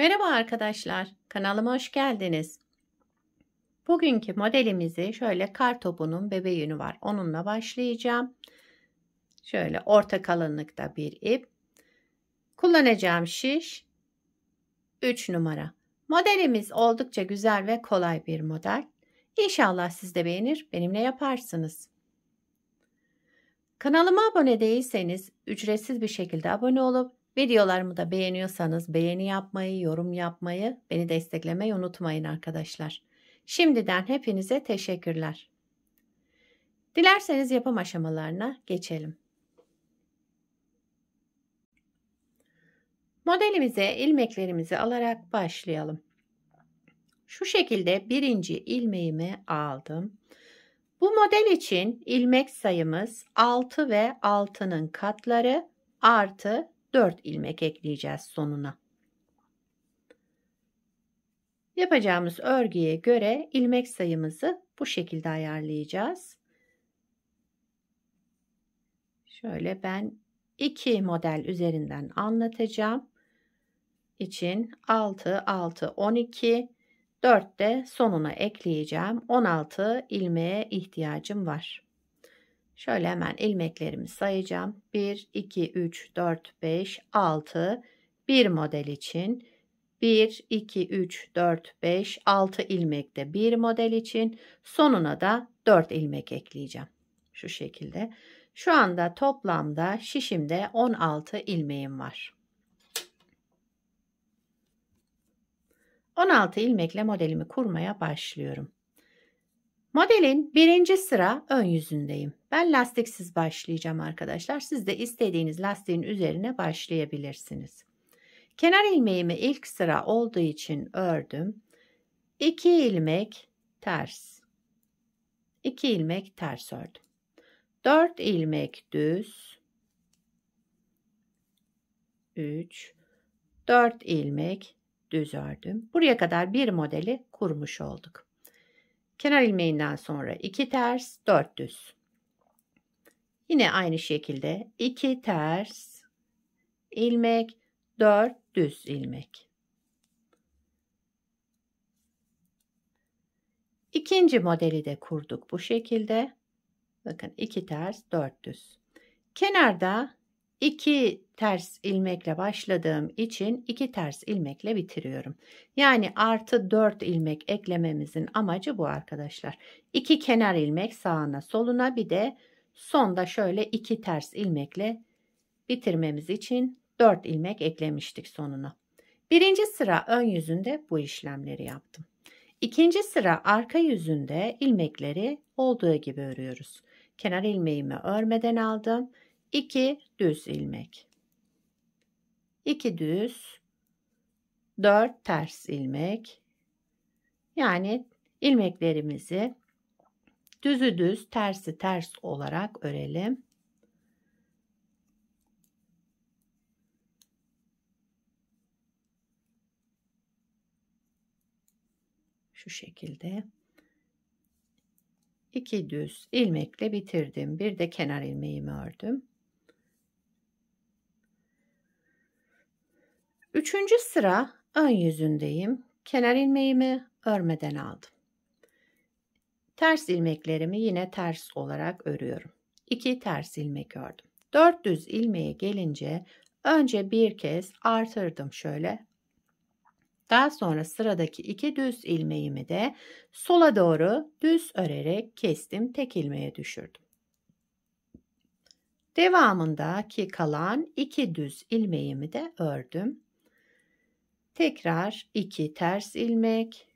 Merhaba arkadaşlar, kanalıma hoş geldiniz. Bugünkü modelimizi şöyle kar topunun bebe yünü var. Onunla başlayacağım. Şöyle orta kalınlıkta bir ip. Kullanacağım şiş 3 numara. Modelimiz oldukça güzel ve kolay bir model. İnşallah siz de beğenir, benimle yaparsınız. Kanalıma abone değilseniz ücretsiz bir şekilde abone olup Videolarımı da beğeniyorsanız beğeni yapmayı, yorum yapmayı, beni desteklemeyi unutmayın arkadaşlar. Şimdiden hepinize teşekkürler. Dilerseniz yapım aşamalarına geçelim. Modelimize ilmeklerimizi alarak başlayalım. Şu şekilde birinci ilmeğimi aldım. Bu model için ilmek sayımız 6 ve 6'nın katları artı 4 ilmek ekleyeceğiz sonuna. Yapacağımız örgüye göre ilmek sayımızı bu şekilde ayarlayacağız. Şöyle ben iki model üzerinden anlatacağım. İçin 6 6 12 4 de sonuna ekleyeceğim. 16 ilmeğe ihtiyacım var. Şöyle hemen ilmeklerimi sayacağım. 1, 2, 3, 4, 5, 6. Bir model için 1, 2, 3, 4, 5, 6 ilmekte bir model için sonuna da 4 ilmek ekleyeceğim. Şu şekilde. Şu anda toplamda şişimde 16 ilmeğim var. 16 ilmekle modelimi kurmaya başlıyorum. Modelin birinci sıra ön yüzündeyim. Ben lastiksiz başlayacağım arkadaşlar. Siz de istediğiniz lastiğin üzerine başlayabilirsiniz. Kenar ilmeğimi ilk sıra olduğu için ördüm. 2 ilmek ters. 2 ilmek ters ördüm. 4 ilmek düz. 3 4 ilmek düz ördüm. Buraya kadar bir modeli kurmuş olduk. Kenar ilmeğinden sonra 2 ters, 4 düz. Yine aynı şekilde 2 ters ilmek, 4 düz ilmek. İkinci modeli de kurduk bu şekilde. Bakın 2 ters 4 düz. Kenarda 2 ters ilmekle başladığım için 2 ters ilmekle bitiriyorum. Yani artı 4 ilmek eklememizin amacı bu arkadaşlar. 2 kenar ilmek sağına soluna bir de Sonda şöyle iki ters ilmekle bitirmemiz için 4 ilmek eklemiştik sonuna. Birinci sıra ön yüzünde bu işlemleri yaptım. İkinci sıra arka yüzünde ilmekleri olduğu gibi örüyoruz. Kenar ilmeğimi örmeden aldım. 2 düz ilmek. 2 düz 4 ters ilmek. Yani ilmeklerimizi Düzü düz, tersi ters olarak örelim. Şu şekilde. İki düz ilmekle bitirdim. Bir de kenar ilmeğimi ördüm. Üçüncü sıra ön yüzündeyim. Kenar ilmeğimi örmeden aldım. Ters ilmeklerimi yine ters olarak örüyorum. 2 ters ilmek ördüm. 4 düz ilmeğe gelince önce bir kez artırdım şöyle. Daha sonra sıradaki iki düz ilmeğimi de sola doğru düz örerek kestim, tek ilmeğe düşürdüm. Devamındaki kalan iki düz ilmeğimi de ördüm. Tekrar iki ters ilmek,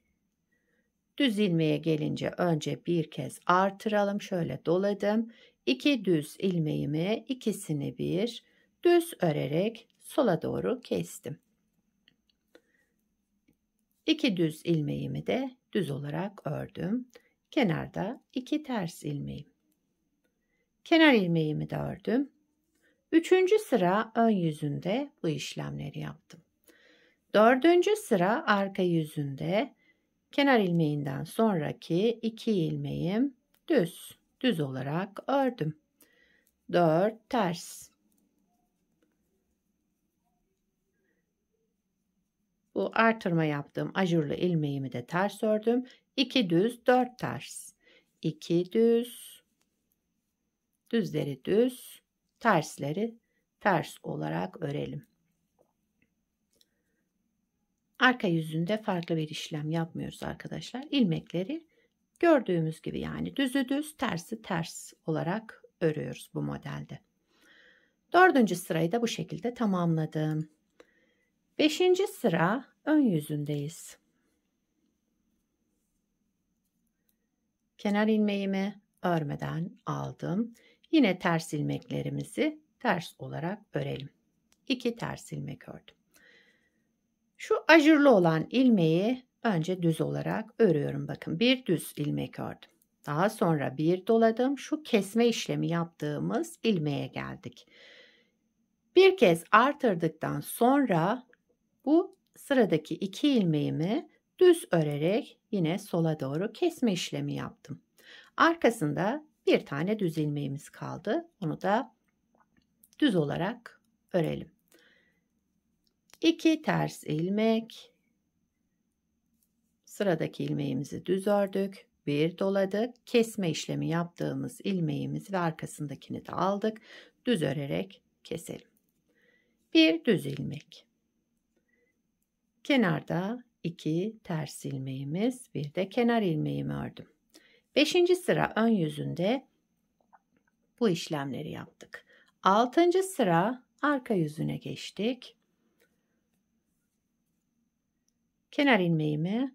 Düz ilmeğe gelince önce bir kez artıralım. Şöyle doladım. İki düz ilmeğimi ikisini bir düz örerek sola doğru kestim. İki düz ilmeğimi de düz olarak ördüm. Kenarda iki ters ilmeğim. Kenar ilmeğimi de ördüm. Üçüncü sıra ön yüzünde bu işlemleri yaptım. Dördüncü sıra arka yüzünde Kenar ilmeğinden sonraki iki ilmeğim düz. Düz olarak ördüm. 4 ters. Bu artırma yaptığım ajurlu ilmeğimi de ters ördüm. 2 düz, 4 ters. 2 düz. Düzleri düz, tersleri ters olarak örelim. Arka yüzünde farklı bir işlem yapmıyoruz arkadaşlar. İlmekleri gördüğümüz gibi yani düzü düz, tersi ters olarak örüyoruz bu modelde. Dördüncü sırayı da bu şekilde tamamladım. Beşinci sıra ön yüzündeyiz. Kenar ilmeğimi örmeden aldım. Yine ters ilmeklerimizi ters olarak örelim. İki ters ilmek ördüm. Şu ajurlu olan ilmeği önce düz olarak örüyorum. Bakın bir düz ilmek ördüm. Daha sonra bir doladım. Şu kesme işlemi yaptığımız ilmeğe geldik. Bir kez artırdıktan sonra bu sıradaki iki ilmeğimi düz örerek yine sola doğru kesme işlemi yaptım. Arkasında bir tane düz ilmeğimiz kaldı. Onu da düz olarak örelim. 2 ters ilmek. Sıradaki ilmeğimizi düz ördük. Bir doladık. Kesme işlemi yaptığımız ilmeğimiz ve arkasındakini de aldık. Düz örerek keselim. Bir düz ilmek. Kenarda 2 ters ilmeğimiz, bir de kenar ilmeğimi ördüm. 5. sıra ön yüzünde bu işlemleri yaptık. 6. sıra arka yüzüne geçtik. kenar ilmeğimi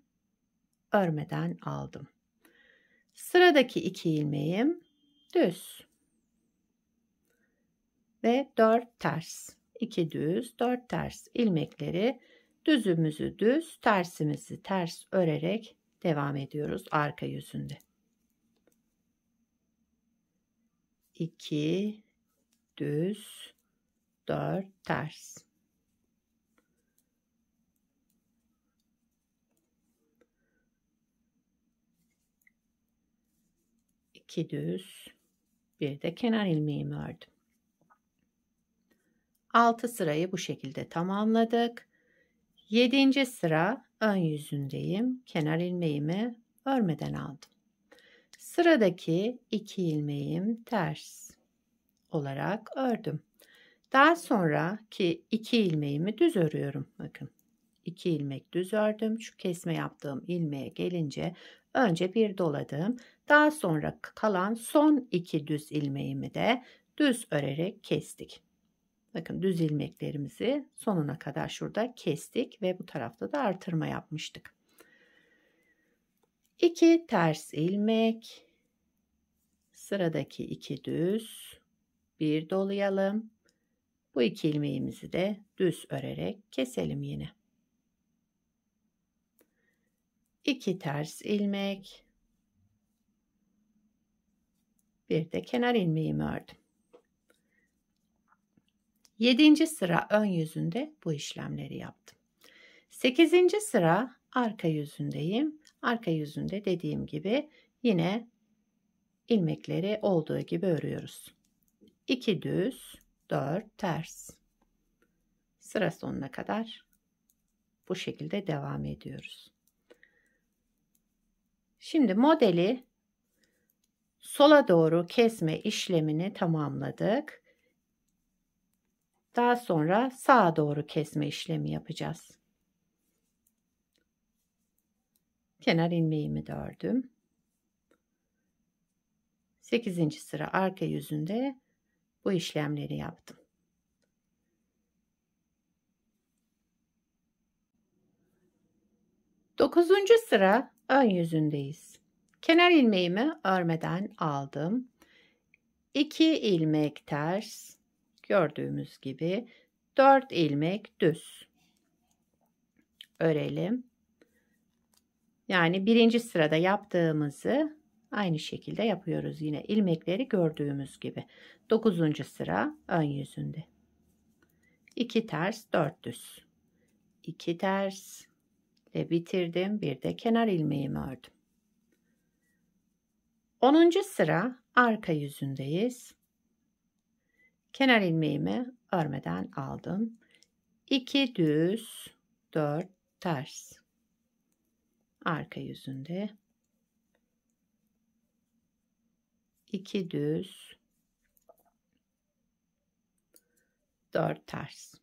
örmeden aldım. Sıradaki iki ilmeğim düz. Ve dört ters. İki düz, dört ters ilmekleri düzümüzü düz, tersimizi ters örerek devam ediyoruz arka yüzünde. 2 düz, 4 ters. iki düz bir de kenar ilmeğimi ördüm. 6 sırayı bu şekilde tamamladık. 7. sıra ön yüzündeyim. Kenar ilmeğimi örmeden aldım. Sıradaki 2 ilmeğim ters olarak ördüm. Daha sonra ki 2 ilmeğimi düz örüyorum. Bakın 2 ilmek düz ördüm. Şu kesme yaptığım ilmeğe gelince önce bir doladım. Daha sonra kalan son iki düz ilmeğimi de düz örerek kestik. Bakın düz ilmeklerimizi sonuna kadar şurada kestik ve bu tarafta da artırma yapmıştık. 2 ters ilmek, sıradaki 2 düz, bir dolayalım. Bu iki ilmeğimizi de düz örerek keselim yine. 2 ters ilmek, bir de kenar ilmeğimi ördüm. 7. sıra ön yüzünde bu işlemleri yaptım. 8. sıra arka yüzündeyim. Arka yüzünde dediğim gibi yine ilmekleri olduğu gibi örüyoruz. 2 düz, 4 ters. Sıra sonuna kadar bu şekilde devam ediyoruz. Şimdi modeli Sola doğru kesme işlemini tamamladık. Daha sonra sağa doğru kesme işlemi yapacağız. Kenar ilmeğimi de ördüm. 8. sıra arka yüzünde bu işlemleri yaptım. Dokuzuncu sıra ön yüzündeyiz. Kenar ilmeğimi örmeden aldım. 2 ilmek ters gördüğümüz gibi 4 ilmek düz örelim. Yani birinci sırada yaptığımızı aynı şekilde yapıyoruz. Yine ilmekleri gördüğümüz gibi. 9. sıra ön yüzünde. 2 ters 4 düz. 2 ters ve bitirdim. Bir de kenar ilmeğimi ördüm. 10. sıra arka yüzündeyiz. Kenar ilmeğimi örmeden aldım. 2 düz, 4 ters. Arka yüzünde 2 düz, 4 ters.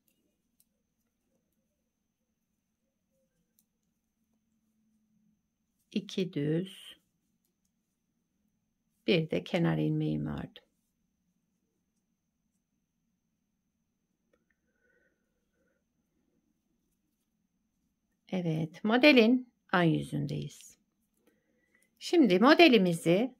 İki düz bir de kenar ilmeğim ördüm. Evet, modelin ay yüzündeyiz. Şimdi modelimizi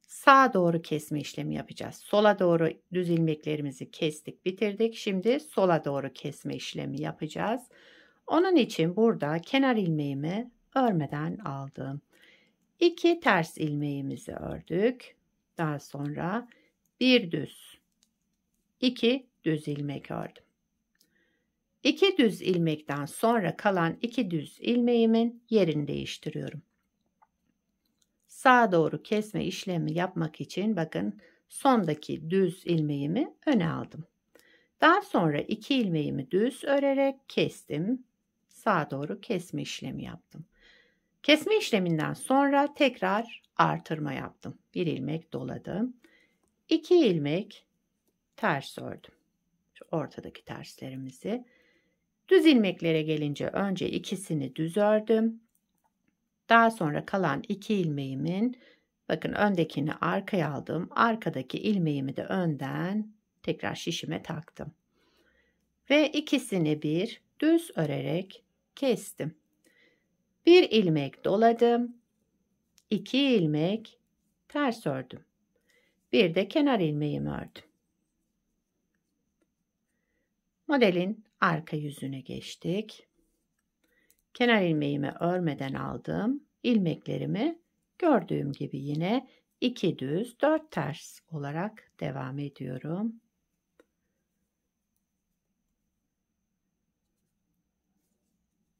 sağa doğru kesme işlemi yapacağız. Sola doğru düz ilmeklerimizi kestik, bitirdik. Şimdi sola doğru kesme işlemi yapacağız. Onun için burada kenar ilmeğimi örmeden aldım. 2 ters ilmeğimizi ördük. Daha sonra bir düz, 2 düz ilmek ördüm. 2 düz ilmekten sonra kalan 2 düz ilmeğimin yerini değiştiriyorum. Sağa doğru kesme işlemi yapmak için bakın sondaki düz ilmeğimi öne aldım. Daha sonra 2 ilmeğimi düz örerek kestim. Sağa doğru kesme işlemi yaptım. Kesme işleminden sonra tekrar artırma yaptım. Bir ilmek doladım. İki ilmek ters ördüm. Şu ortadaki terslerimizi. Düz ilmeklere gelince önce ikisini düz ördüm. Daha sonra kalan iki ilmeğimin bakın öndekini arkaya aldım. Arkadaki ilmeğimi de önden tekrar şişime taktım. Ve ikisini bir düz örerek kestim. Bir ilmek doladım. iki ilmek ters ördüm. Bir de kenar ilmeğimi ördüm. Modelin arka yüzüne geçtik. Kenar ilmeğimi örmeden aldım. İlmeklerimi gördüğüm gibi yine 2 düz 4 ters olarak devam ediyorum.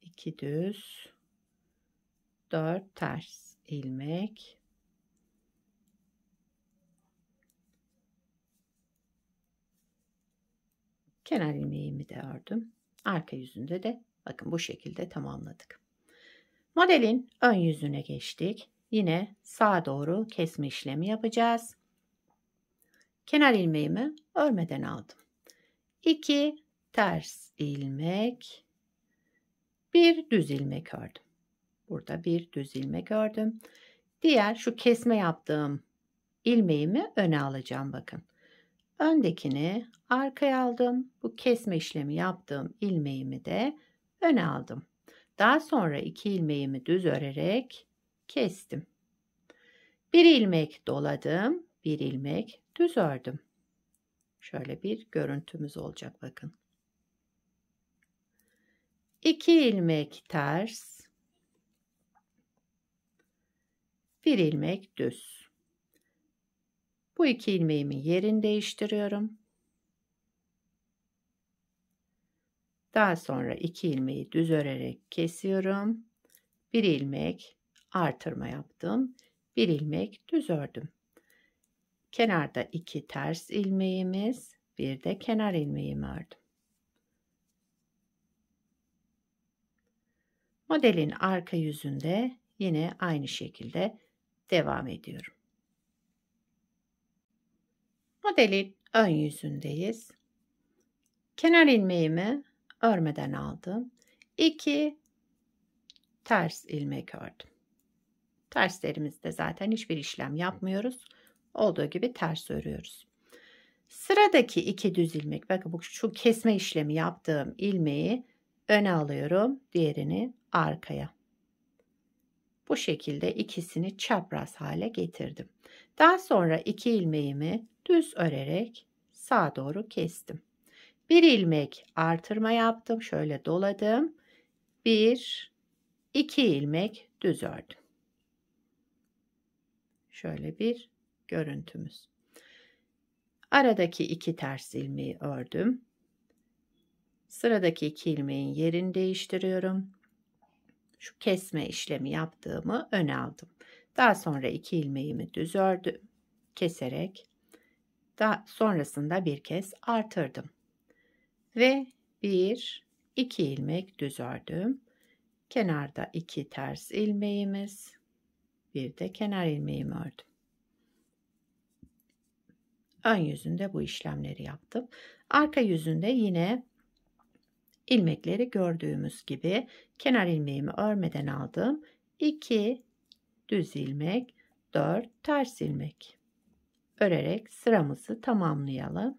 İki düz 4 ters ilmek kenar ilmeğimi de ördüm arka yüzünde de bakın bu şekilde tamamladık modelin ön yüzüne geçtik yine sağa doğru kesme işlemi yapacağız kenar ilmeğimi örmeden aldım 2 ters ilmek 1 düz ilmek ördüm Burada bir düz ilme gördüm. Diğer şu kesme yaptığım ilmeğimi öne alacağım bakın. Öndekini arkaya aldım. Bu kesme işlemi yaptığım ilmeğimi de öne aldım. Daha sonra iki ilmeğimi düz örerek kestim. Bir ilmek doladım, bir ilmek düz ördüm. Şöyle bir görüntümüz olacak bakın. 2 ilmek ters bir ilmek düz. Bu iki ilmeğimin yerini değiştiriyorum. Daha sonra iki ilmeği düz örerek kesiyorum. Bir ilmek artırma yaptım. Bir ilmek düz ördüm. Kenarda iki ters ilmeğimiz, bir de kenar ilmeğimi ördüm. Modelin arka yüzünde yine aynı şekilde devam ediyorum. Modelin ön yüzündeyiz. Kenar ilmeğimi örmeden aldım. 2 ters ilmek ördüm. Terslerimizde zaten hiçbir işlem yapmıyoruz. Olduğu gibi ters örüyoruz. Sıradaki iki düz ilmek, bakın bu şu kesme işlemi yaptığım ilmeği öne alıyorum, diğerini arkaya. Bu şekilde ikisini çapraz hale getirdim. Daha sonra iki ilmeğimi düz örerek sağa doğru kestim. Bir ilmek artırma yaptım. Şöyle doladım. Bir, iki ilmek düz ördüm. Şöyle bir görüntümüz. Aradaki iki ters ilmeği ördüm. Sıradaki iki ilmeğin yerini değiştiriyorum şu kesme işlemi yaptığımı öne aldım. Daha sonra iki ilmeğimi düz ördüm keserek daha sonrasında bir kez artırdım. Ve bir, iki ilmek düz ördüm. Kenarda iki ters ilmeğimiz, bir de kenar ilmeğimi ördüm. Ön yüzünde bu işlemleri yaptım. Arka yüzünde yine ilmekleri gördüğümüz gibi kenar ilmeğimi örmeden aldım. 2 düz ilmek, 4 ters ilmek. Örerek sıramızı tamamlayalım.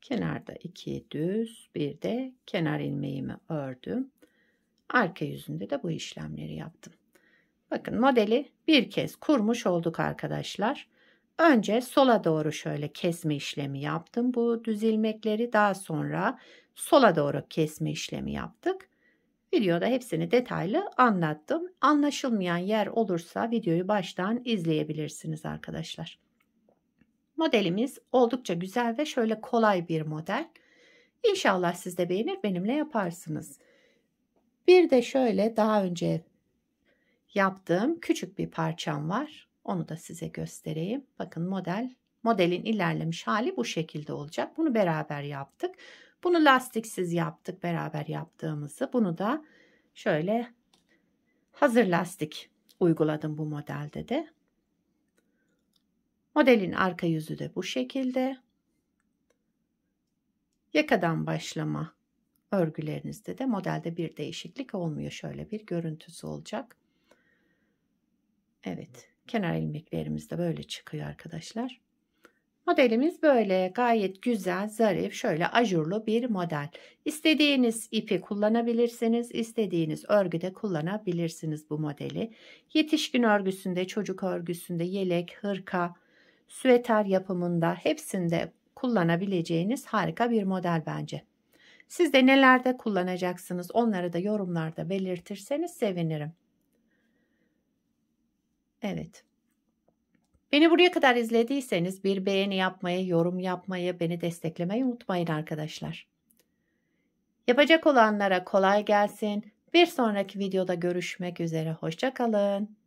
Kenarda 2 düz, bir de kenar ilmeğimi ördüm. Arka yüzünde de bu işlemleri yaptım. Bakın modeli bir kez kurmuş olduk arkadaşlar. Önce sola doğru şöyle kesme işlemi yaptım bu düz ilmekleri. Daha sonra sola doğru kesme işlemi yaptık. Videoda hepsini detaylı anlattım. Anlaşılmayan yer olursa videoyu baştan izleyebilirsiniz arkadaşlar. Modelimiz oldukça güzel ve şöyle kolay bir model. İnşallah siz de beğenir benimle yaparsınız. Bir de şöyle daha önce yaptığım küçük bir parçam var. Onu da size göstereyim. Bakın model modelin ilerlemiş hali bu şekilde olacak. Bunu beraber yaptık. Bunu lastiksiz yaptık beraber yaptığımızı. Bunu da şöyle hazır lastik uyguladım bu modelde de. Modelin arka yüzü de bu şekilde. Yakadan başlama Örgülerinizde de modelde bir değişiklik olmuyor. Şöyle bir görüntüsü olacak. Evet. Kenar ilmeklerimiz de böyle çıkıyor arkadaşlar. Modelimiz böyle gayet güzel, zarif, şöyle ajurlu bir model. İstediğiniz ipi kullanabilirsiniz, istediğiniz örgüde kullanabilirsiniz bu modeli. Yetişkin örgüsünde, çocuk örgüsünde, yelek, hırka, süveter yapımında hepsinde kullanabileceğiniz harika bir model bence. Siz de nelerde kullanacaksınız onları da yorumlarda belirtirseniz sevinirim. Evet. Beni buraya kadar izlediyseniz bir beğeni yapmayı, yorum yapmayı, beni desteklemeyi unutmayın arkadaşlar. Yapacak olanlara kolay gelsin. Bir sonraki videoda görüşmek üzere. Hoşçakalın.